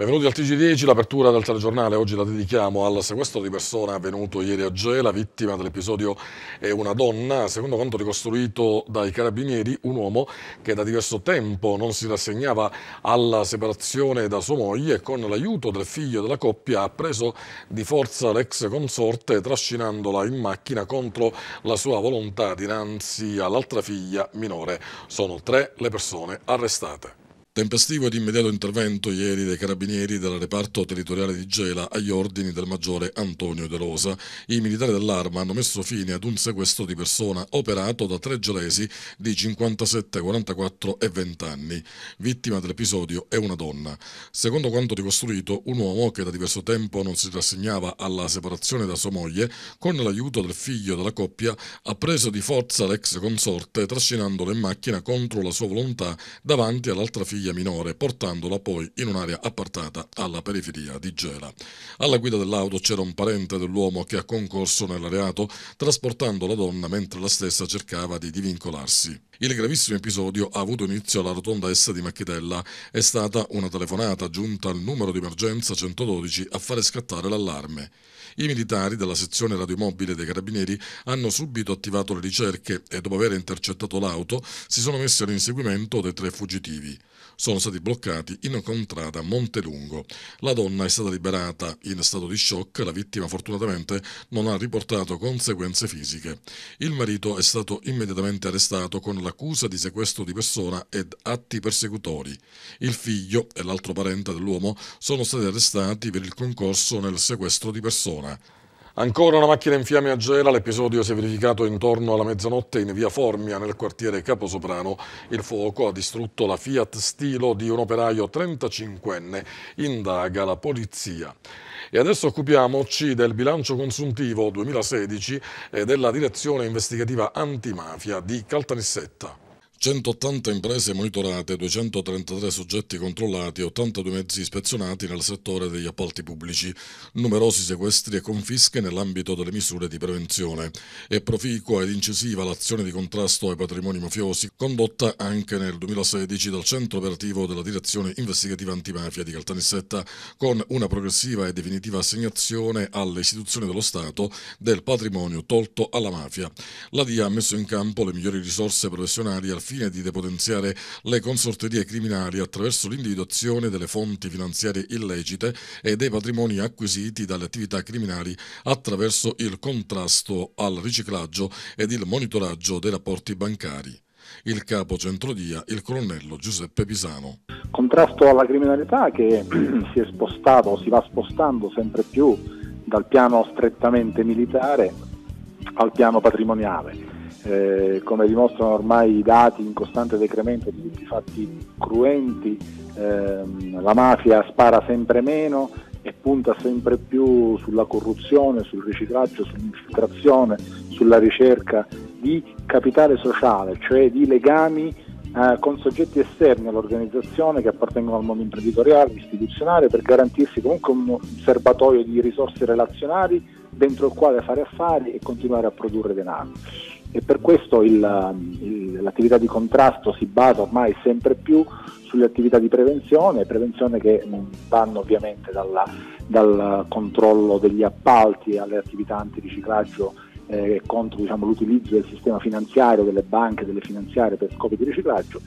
Benvenuti al TG10, l'apertura del telegiornale oggi la dedichiamo al sequestro di persona avvenuto ieri a Gela, vittima dell'episodio è una donna, secondo quanto ricostruito dai carabinieri, un uomo che da diverso tempo non si rassegnava alla separazione da sua moglie e con l'aiuto del figlio della coppia ha preso di forza l'ex consorte trascinandola in macchina contro la sua volontà dinanzi all'altra figlia minore. Sono tre le persone arrestate. Tempestivo ed immediato intervento ieri dei carabinieri del reparto territoriale di Gela agli ordini del maggiore Antonio De Rosa. I militari dell'arma hanno messo fine ad un sequestro di persona operato da tre gelesi di 57, 44 e 20 anni. Vittima dell'episodio è una donna. Secondo quanto ricostruito, un uomo che da diverso tempo non si rassegnava alla separazione da sua moglie, con l'aiuto del figlio della coppia, ha preso di forza l'ex consorte trascinandola in macchina contro la sua volontà davanti all'altra figlia Paniglia Minore, portandola poi in un'area appartata alla periferia di Gela. Alla guida dell'auto c'era un parente dell'uomo che ha concorso nel trasportando la donna mentre la stessa cercava di divincolarsi il gravissimo episodio ha avuto inizio alla rotonda S di Macchitella. È stata una telefonata giunta al numero di emergenza 112 a fare scattare l'allarme. I militari della sezione radiomobile dei carabinieri hanno subito attivato le ricerche e dopo aver intercettato l'auto si sono messi all'inseguimento dei tre fuggitivi. Sono stati bloccati in contrada Montelungo. La donna è stata liberata in stato di shock, la vittima fortunatamente non ha riportato conseguenze fisiche. Il marito è stato immediatamente arrestato con la l'accusa di sequestro di persona ed atti persecutori. Il figlio e l'altro parente dell'uomo sono stati arrestati per il concorso nel sequestro di persona. Ancora una macchina in fiamme a Gela, l'episodio si è verificato intorno alla mezzanotte in via Formia nel quartiere Caposoprano. Il fuoco ha distrutto la Fiat Stilo di un operaio 35enne, indaga la polizia. E adesso occupiamoci del bilancio consuntivo 2016 e della direzione investigativa antimafia di Caltanissetta. 180 imprese monitorate, 233 soggetti controllati, 82 mezzi ispezionati nel settore degli appalti pubblici, numerosi sequestri e confische nell'ambito delle misure di prevenzione. È proficua ed incisiva l'azione di contrasto ai patrimoni mafiosi condotta anche nel 2016 dal centro operativo della direzione investigativa antimafia di Caltanissetta con una progressiva e definitiva assegnazione alle istituzioni dello Stato del patrimonio tolto alla mafia. La DIA ha messo in campo le migliori risorse professionali al fine fine di depotenziare le consorterie criminali attraverso l'individuazione delle fonti finanziarie illecite e dei patrimoni acquisiti dalle attività criminali attraverso il contrasto al riciclaggio ed il monitoraggio dei rapporti bancari il capo Centrodia, il colonnello Giuseppe Pisano. Contrasto alla criminalità che si è spostato, si va spostando sempre più dal piano strettamente militare al piano patrimoniale eh, come dimostrano ormai i dati in costante decremento di tutti i fatti cruenti, ehm, la mafia spara sempre meno e punta sempre più sulla corruzione, sul riciclaggio, sull'infiltrazione, sulla ricerca di capitale sociale, cioè di legami eh, con soggetti esterni all'organizzazione che appartengono al mondo imprenditoriale, istituzionale, per garantirsi comunque un serbatoio di risorse relazionali dentro il quale fare affari e continuare a produrre denaro e per questo il, il, l'attività di contrasto si basa ormai sempre più sulle attività di prevenzione, prevenzione che vanno ovviamente dalla, dal controllo degli appalti alle attività antiriciclaggio eh, contro diciamo, l'utilizzo del sistema finanziario, delle banche, delle finanziarie per scopi di riciclaggio,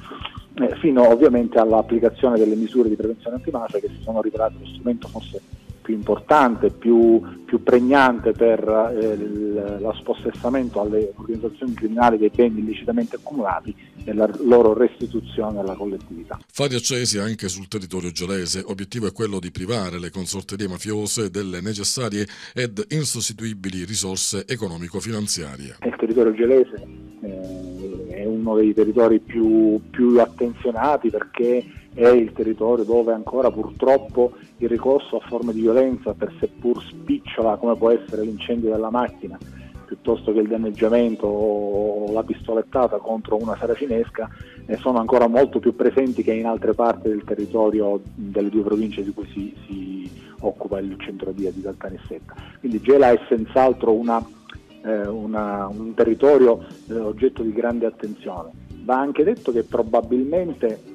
eh, fino ovviamente all'applicazione delle misure di prevenzione antimafia che si sono rivelate uno strumento forse più importante, più, più pregnante per eh, lo spossessamento alle organizzazioni criminali dei beni illecitamente accumulati e la loro restituzione alla collettività. Fari accesi anche sul territorio gelese. Obiettivo è quello di privare le consorterie mafiose delle necessarie ed insostituibili risorse economico-finanziarie. Il territorio gelese eh, è uno dei territori più, più attenzionati perché è il territorio dove ancora purtroppo il ricorso a forme di violenza, per seppur spicciola come può essere l'incendio della macchina, piuttosto che il danneggiamento o la pistolettata contro una saracinesca eh, sono ancora molto più presenti che in altre parti del territorio delle due province di cui si, si occupa il centro via di Caltanissetta. Quindi Gela è senz'altro una, eh, una, un territorio eh, oggetto di grande attenzione. Va anche detto che probabilmente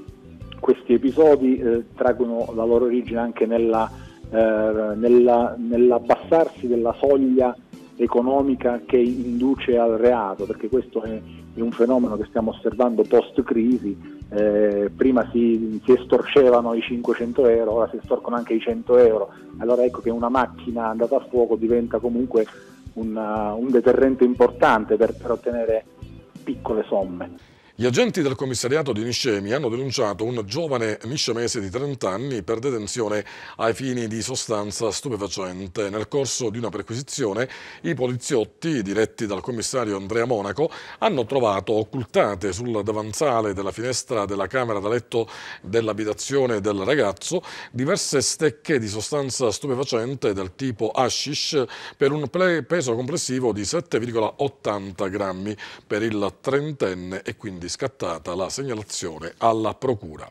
questi episodi eh, traggono la loro origine anche nella, eh, nella, nell'abbassarsi della soglia economica che induce al reato, perché questo è, è un fenomeno che stiamo osservando post-crisi. Eh, prima si, si, estorcevano i 500 euro, ora si estorcono anche i 100 euro. Allora ecco che una macchina andata a fuoco diventa comunque una, un deterrente importante per, per ottenere piccole somme. Gli agenti del commissariato di Niscemi hanno denunciato un giovane niscemese di 30 anni per detenzione ai fini di sostanza stupefacente. Nel corso di una perquisizione i poliziotti, diretti dal commissario Andrea Monaco, hanno trovato occultate sul davanzale della finestra della camera da letto dell'abitazione del ragazzo diverse stecche di sostanza stupefacente del tipo hashish per un peso complessivo di 7,80 grammi per il trentenne e quindi quindi scattata la segnalazione alla Procura.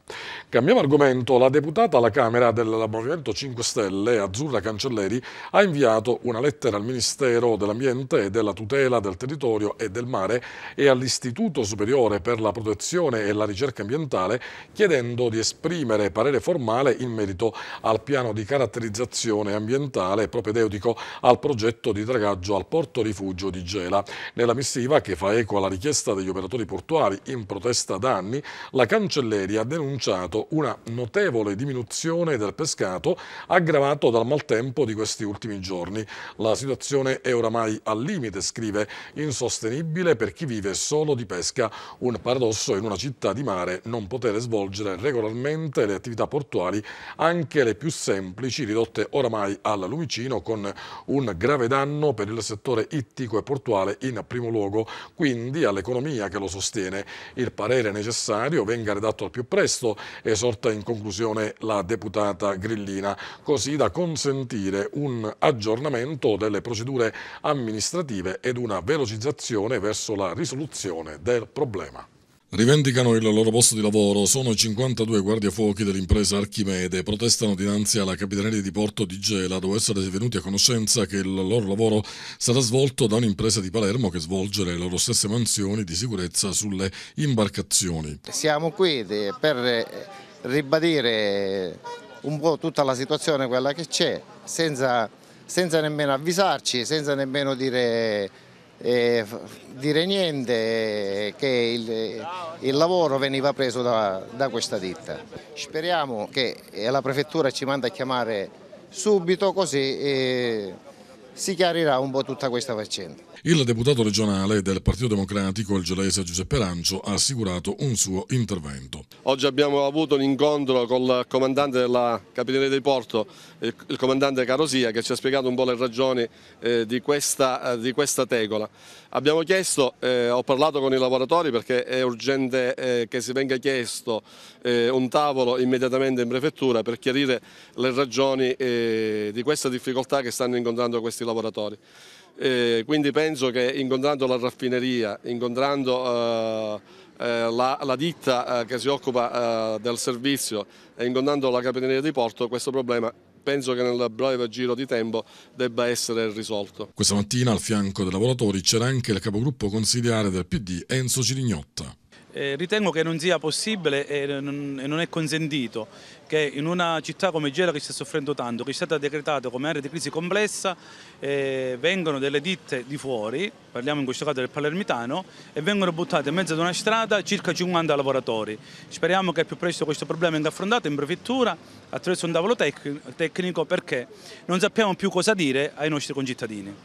Cambiamo argomento. La deputata alla Camera del Movimento 5 Stelle, Azzurra Cancelleri, ha inviato una lettera al Ministero dell'Ambiente e della Tutela del Territorio e del Mare e all'Istituto Superiore per la Protezione e la Ricerca Ambientale chiedendo di esprimere parere formale in merito al piano di caratterizzazione ambientale propedeutico al progetto di dragaggio al porto rifugio di Gela. Nella missiva, che fa eco alla richiesta degli operatori portuali in protesta da anni, la Cancelleria ha denunciato una notevole diminuzione del pescato aggravato dal maltempo di questi ultimi giorni. La situazione è oramai al limite, scrive, insostenibile per chi vive solo di pesca. Un paradosso in una città di mare non poter svolgere regolarmente le attività portuali, anche le più semplici, ridotte oramai al lumicino, con un grave danno per il settore ittico e portuale in primo luogo, quindi all'economia che lo sostiene il parere necessario venga redatto al più presto, esorta in conclusione la deputata Grillina, così da consentire un aggiornamento delle procedure amministrative ed una velocizzazione verso la risoluzione del problema. Rivendicano il loro posto di lavoro, sono 52 guardiafuochi dell'impresa Archimede, protestano dinanzi alla Capitaneria di Porto di Gela, dopo essere venuti a conoscenza che il loro lavoro sarà svolto da un'impresa di Palermo che svolge le loro stesse mansioni di sicurezza sulle imbarcazioni. Siamo qui per eh, ribadire un po' tutta la situazione, quella che c'è, senza, senza nemmeno avvisarci, senza nemmeno dire eh, dire niente che il, il, lavoro veniva preso da, da questa ditta. Speriamo che la prefettura ci manda a chiamare subito così eh, si chiarirà un po' tutta questa faccenda. Il deputato regionale del Partito Democratico, il gelese Giuseppe Lancio, ha assicurato un suo intervento. Oggi abbiamo avuto un incontro con il comandante della Capitaneria dei Porto, il comandante Carosia, che ci ha spiegato un po' le ragioni eh, di questa, eh, di questa tegola. Abbiamo chiesto, eh, ho parlato con i lavoratori perché è urgente eh, che si venga chiesto eh, un tavolo immediatamente in prefettura per chiarire le ragioni eh, di questa difficoltà che stanno incontrando questi lavoratori. Eh, quindi penso che incontrando la raffineria, incontrando eh, eh la, la, ditta eh, che si occupa eh, del servizio e incontrando la capitaneria di porto, questo problema penso che nel breve giro di tempo debba essere risolto. Questa mattina al fianco dei lavoratori c'era anche il capogruppo consigliare del PD Enzo Cirignotta. Eh, ritengo che non sia possibile e non, e non, è consentito che in una città come Gela che sta soffrendo tanto, che è stata decretata come area di crisi complessa, eh, vengano delle ditte di fuori, parliamo in questo caso del palermitano, e vengono buttate in mezzo ad una strada circa 50 lavoratori. Speriamo che più presto questo problema venga affrontato in prefettura attraverso un tavolo tecnico perché non sappiamo più cosa dire ai nostri concittadini.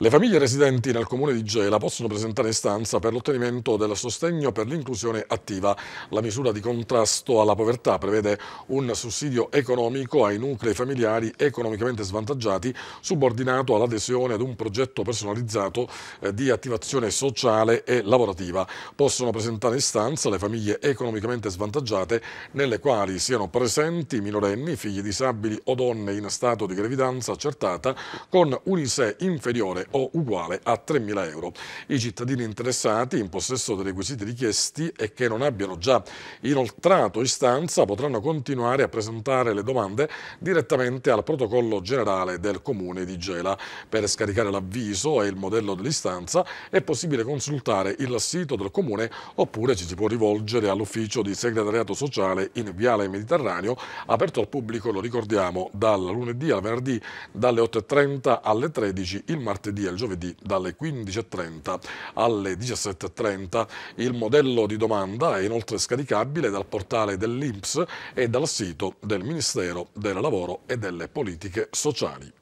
Le famiglie residenti nel comune di Gela possono presentare istanza per l'ottenimento del sostegno per l'inclusione attiva. La misura di contrasto alla povertà prevede un sussidio economico ai nuclei familiari economicamente svantaggiati subordinato all'adesione ad un progetto personalizzato eh, di attivazione sociale e lavorativa. Possono presentare istanza le famiglie economicamente svantaggiate nelle quali siano presenti minorenni, figli disabili o donne in stato di gravidanza accertata con un ISE inferiore o uguale a 3.000 euro. I cittadini interessati in possesso dei requisiti richiesti e che non abbiano già inoltrato istanza potranno continuare a presentare le domande direttamente al protocollo generale del Comune di Gela. Per scaricare l'avviso e il modello dell'istanza è possibile consultare il sito del Comune oppure ci si può rivolgere all'ufficio di segretariato sociale in Viale Mediterraneo, aperto al pubblico, lo ricordiamo, dal lunedì al venerdì dalle 8.30 alle 13 il martedì martedì al giovedì dalle 15.30 alle 17.30. Il modello di domanda è inoltre scaricabile dal portale dell'INPS e dal sito del Ministero del Lavoro e delle Politiche Sociali.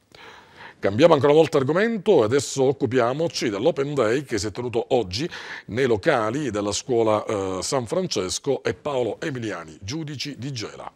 Cambiamo ancora una volta argomento e adesso occupiamoci dell'Open Day che si è tenuto oggi nei locali della scuola eh, San Francesco e Paolo Emiliani, giudici di Gela.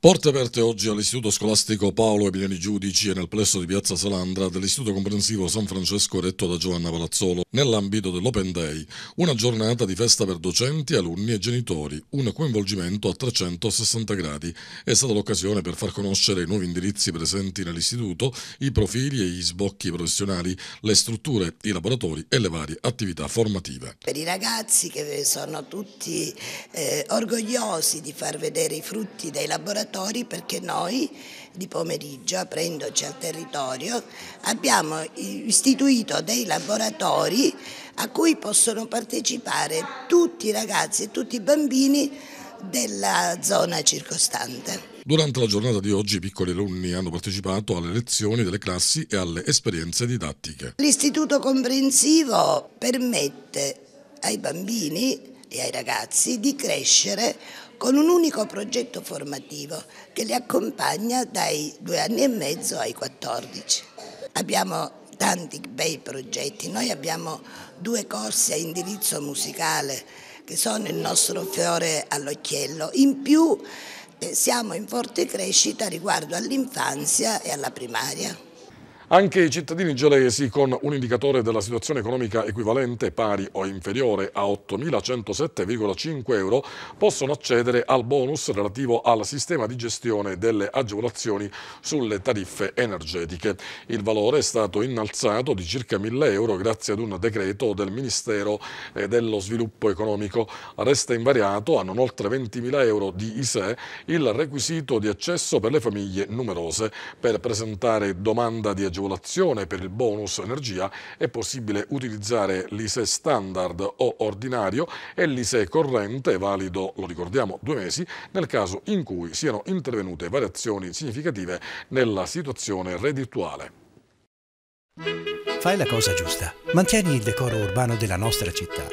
Porte aperte oggi all'Istituto Scolastico Paolo Emiliani Giudici e nel plesso di Piazza Salandra dell'Istituto Comprensivo San Francesco retto da Giovanna Palazzolo nell'ambito dell'Open Day, una giornata di festa per docenti, alunni e genitori, un coinvolgimento a 360 gradi. È stata l'occasione per far conoscere i nuovi indirizzi presenti nell'Istituto, i profili e gli sbocchi professionali, le strutture, i laboratori e le varie attività formative. Per i ragazzi che sono tutti eh, orgogliosi di far vedere i frutti dei laboratori, educatori perché noi di pomeriggio, aprendoci cioè al territorio, abbiamo istituito dei laboratori a cui possono partecipare tutti i ragazzi e tutti i bambini della zona circostante. Durante la giornata di oggi i piccoli alunni hanno partecipato alle lezioni delle classi e alle esperienze didattiche. L'istituto comprensivo permette ai bambini e ai ragazzi di crescere con un unico progetto formativo che li accompagna dai due anni e mezzo ai 14. Abbiamo tanti bei progetti, noi abbiamo due corsi a indirizzo musicale che sono il nostro fiore all'occhiello, in più eh, siamo in forte crescita riguardo all'infanzia e alla primaria. Anche i cittadini gelesi con un indicatore della situazione economica equivalente pari o inferiore a 8.107,5 euro possono accedere al bonus relativo al sistema di gestione delle agevolazioni sulle tariffe energetiche. Il valore è stato innalzato di circa 1.000 euro grazie ad un decreto del Ministero eh, dello Sviluppo Economico. Resta invariato, a non oltre 20.000 euro di ISE, il requisito di accesso per le famiglie numerose. Per presentare domanda di agevolazione agevolazione per il bonus energia è possibile utilizzare l'ISE standard o ordinario e l'ISE corrente valido, lo ricordiamo, due mesi nel caso in cui siano intervenute variazioni significative nella situazione reddituale. Fai la cosa giusta. Mantieni il decoro urbano della nostra città.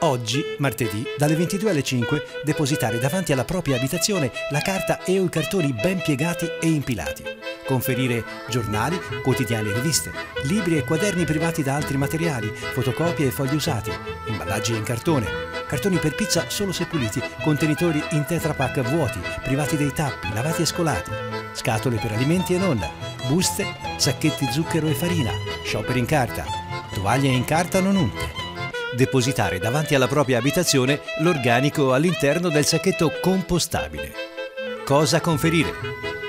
Oggi, martedì, dalle 22 alle 5, depositare davanti alla propria abitazione la carta e o i cartoni ben piegati e impilati conferire giornali, quotidiani e riviste, libri e quaderni privati da altri materiali, fotocopie e fogli usati, imballaggi in cartone, cartoni per pizza solo se puliti, contenitori in tetrapack vuoti, privati dei tappi, lavati e scolati, scatole per alimenti e non, buste, sacchetti zucchero e farina, shopper in carta, tovaglie in carta non unte depositare davanti alla propria abitazione l'organico all'interno del sacchetto compostabile. Cosa conferire?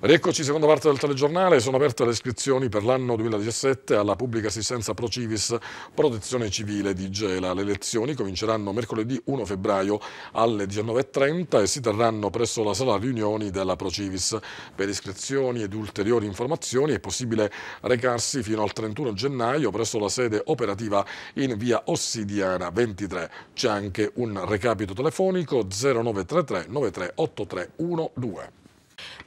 Rieccoci, seconda parte del telegiornale, sono aperte le iscrizioni per l'anno 2017 alla pubblica assistenza Pro Civis Protezione Civile di Gela. Le lezioni cominceranno mercoledì 1 febbraio alle 19.30 e si terranno presso la sala riunioni della Pro Civis. Per iscrizioni ed ulteriori informazioni è possibile recarsi fino al 31 gennaio presso la sede operativa in via Ossidiana 23. C'è anche un recapito telefonico 0933 938312.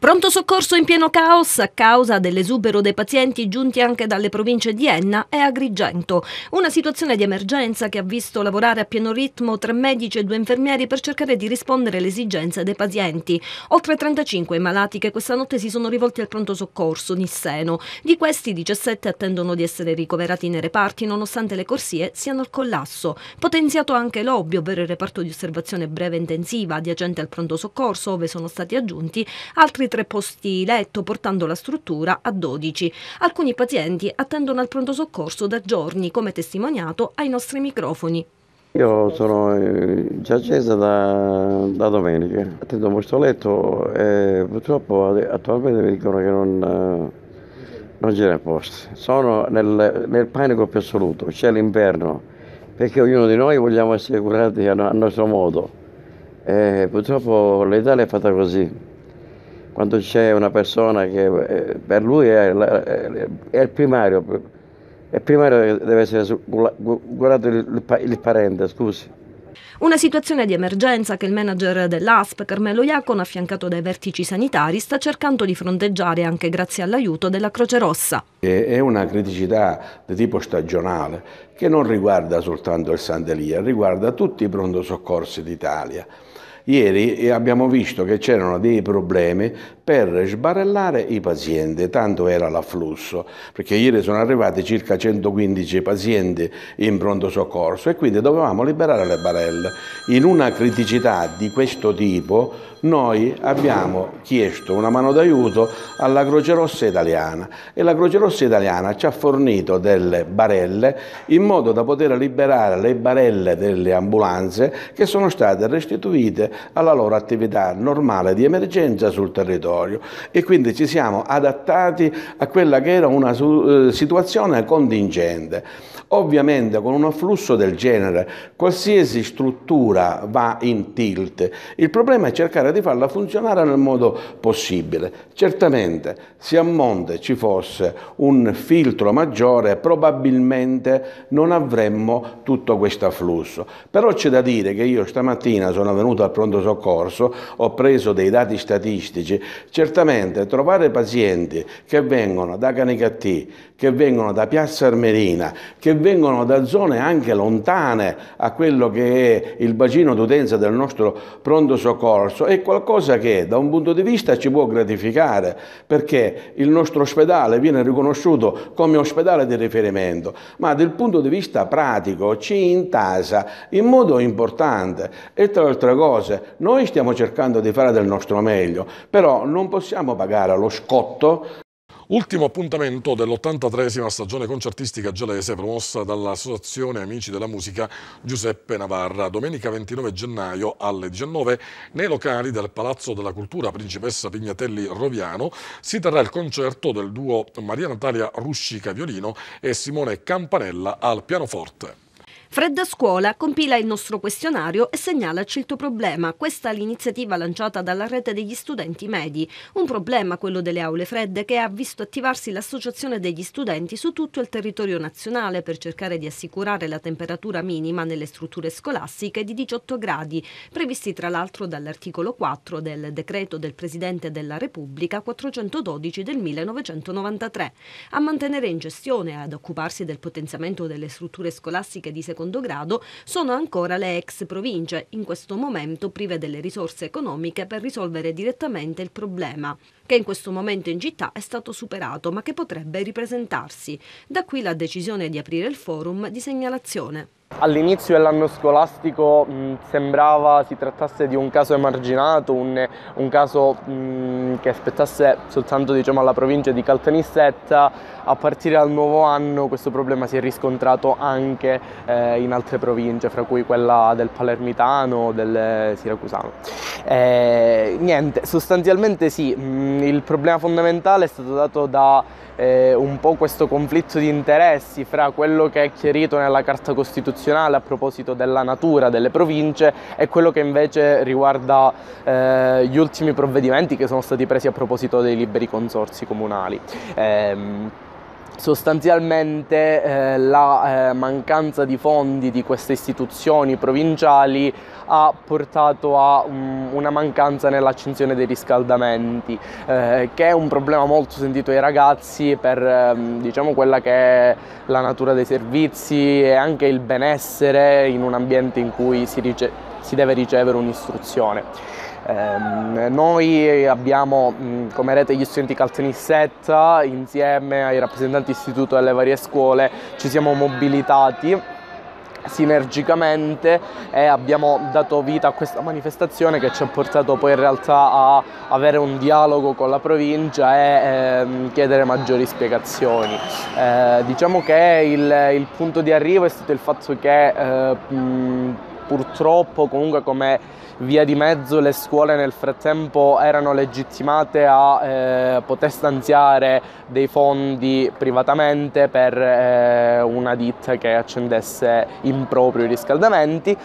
Pronto soccorso in pieno caos a causa dell'esubero dei pazienti giunti anche dalle province di Enna e Agrigento. Una situazione di emergenza che ha visto lavorare a pieno ritmo tre medici e due infermieri per cercare di rispondere alle esigenze dei pazienti. Oltre 35 i malati che questa notte si sono rivolti al pronto soccorso Nisseno. Di questi 17 attendono di essere ricoverati nei reparti nonostante le corsie siano al collasso. Potenziato anche l'obbio, ovvero il reparto di osservazione breve intensiva adiacente al pronto soccorso, dove sono stati aggiunti altri tre posti letto, portando la struttura a 12. Alcuni pazienti attendono al pronto soccorso da giorni, come testimoniato ai nostri microfoni. Io sono eh, già accesa da, da domenica, attendo questo letto e purtroppo attualmente mi dicono che non, eh, non c'è posto. Sono nel, nel panico più assoluto, c'è l'inverno, perché ognuno di noi vogliamo essere curati a, a nostro modo. E purtroppo l'Italia è fatta così quando c'è una persona che eh, per lui è, il primario, il primario deve essere guardato il parente, scusi. Una situazione di emergenza che il manager dell'ASP, Carmelo Iacon, affiancato dai vertici sanitari, sta cercando di fronteggiare anche grazie all'aiuto della Croce Rossa. È una criticità di tipo stagionale che non riguarda soltanto il Sant'Elia, riguarda tutti i pronto soccorsi d'Italia. Ieri eh, abbiamo visto che c'erano dei problemi per sbarellare i pazienti, tanto era l'afflusso, perché ieri sono arrivati circa 115 pazienti in pronto soccorso e quindi dovevamo liberare le barelle. In una criticità di questo tipo noi abbiamo chiesto una mano d'aiuto alla Croce Rossa italiana e la Croce Rossa italiana ci ha fornito delle barelle in modo da poter liberare le barelle delle ambulanze che sono state restituite alla loro attività normale di emergenza sul territorio e quindi ci siamo adattati a quella che era una eh, situazione contingente. Ovviamente con un afflusso del genere qualsiasi struttura va in tilt. Il problema è cercare cercare di farla funzionare nel modo possibile. Certamente se a monte ci fosse un filtro maggiore probabilmente non avremmo tutto questo afflusso. Però c'è da dire che io stamattina sono venuto al pronto soccorso, ho preso dei dati statistici, certamente trovare pazienti che vengono da Canicattì, che vengono da Piazza Armerina, che vengono da zone anche lontane a quello che è il bacino d'utenza del nostro pronto soccorso, è qualcosa che da un punto di vista ci può gratificare, perché il nostro ospedale viene riconosciuto come ospedale di riferimento, ma dal punto di vista pratico ci intasa in modo importante e tra le altre cose noi stiamo cercando di fare del nostro meglio, però non possiamo pagare lo scotto Ultimo appuntamento dell83 stagione concertistica gelese promossa dall'Associazione Amici della Musica Giuseppe Navarra. Domenica 29 gennaio alle 19 nei locali del Palazzo della Cultura Principessa Pignatelli Roviano si terrà il concerto del duo Maria Natalia Ruscica Violino e Simone Campanella al pianoforte. Fredda Scuola compila il nostro questionario e segnalaci il tuo problema. Questa è l'iniziativa lanciata dalla rete degli studenti medi. Un problema, quello delle aule fredde, che ha visto attivarsi l'associazione degli studenti su tutto il territorio nazionale per cercare di assicurare la temperatura minima nelle strutture scolastiche di 18 gradi, previsti tra l'altro dall'articolo 4 del decreto del Presidente della Repubblica 412 del 1993. A mantenere in gestione e ad occuparsi del potenziamento delle strutture scolastiche di secondaria secondo grado sono ancora le ex province, in questo momento prive delle risorse economiche per risolvere direttamente il problema che in questo momento in città è stato superato ma che potrebbe ripresentarsi. Da qui la decisione di aprire il forum di segnalazione. All'inizio dell'anno scolastico mh, sembrava si trattasse di un caso emarginato, un, un caso mh, che aspettasse soltanto diciamo, alla provincia di Caltanissetta, a partire dal nuovo anno questo problema si è riscontrato anche eh, in altre province, fra cui quella del Palermitano, del eh, Siracusano. Eh, niente, sostanzialmente sì, mh, il problema fondamentale è stato dato da eh, un po' questo conflitto di interessi fra quello che è chiarito nella Carta Costituzionale a proposito della natura delle province e quello che invece riguarda eh, gli ultimi provvedimenti che sono stati presi a proposito dei liberi consorsi comunali. Eh, sostanzialmente eh, la eh, mancanza di fondi di queste istituzioni provinciali ha portato a um, una mancanza nell'accensione dei riscaldamenti eh, che è un problema molto sentito ai ragazzi per ehm, diciamo quella che è la natura dei servizi e anche il benessere in un ambiente in cui si, rice- si deve ricevere un'istruzione. Ehm, noi abbiamo mm, come rete gli studenti Caltanissetta insieme ai rappresentanti istituto delle varie scuole ci siamo mobilitati sinergicamente e abbiamo dato vita a questa manifestazione che ci ha portato poi in realtà a avere un dialogo con la provincia e ehm, chiedere maggiori spiegazioni. Eh, diciamo che il, il, punto di arrivo è stato il fatto che eh, mh, mm, purtroppo comunque come via di mezzo le scuole nel frattempo erano legittimate a eh, poter stanziare dei fondi privatamente per eh, una ditta che accendesse in proprio i riscaldamenti.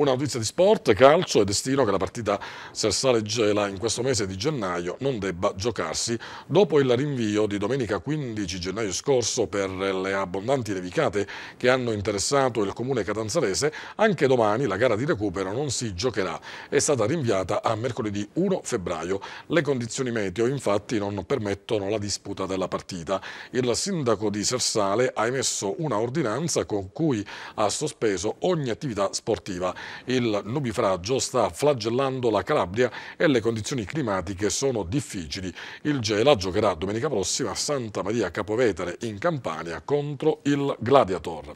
Una notizia di sport, calcio e destino che la partita Sersale-Gela in questo mese di gennaio non debba giocarsi dopo il rinvio di domenica 15 gennaio scorso per le abbondanti nevicate che hanno interessato il comune catanzarese, anche domani la gara di recupero non si giocherà. È stata rinviata a mercoledì 1 febbraio. Le condizioni meteo infatti non permettono la disputa della partita. Il sindaco di Sersale ha emesso una ordinanza con cui ha sospeso ogni attività sportiva. Il nubifragio sta flagellando la Calabria e le condizioni climatiche sono difficili. Il Gela giocherà domenica prossima a Santa Maria Capovetere in Campania contro il Gladiator.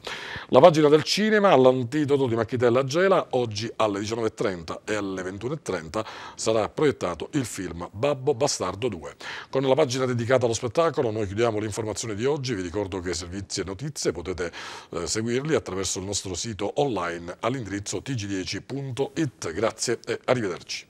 La pagina del cinema all'antidoto di Macchitella Gela oggi alle 19.30 e alle 21.30 sarà proiettato il film Babbo Bastardo 2. Con la pagina dedicata allo spettacolo noi chiudiamo l'informazione di oggi, vi ricordo che i servizi e notizie potete eh, seguirli attraverso il nostro sito online all'indirizzo tg tg10.it. Grazie e arrivederci.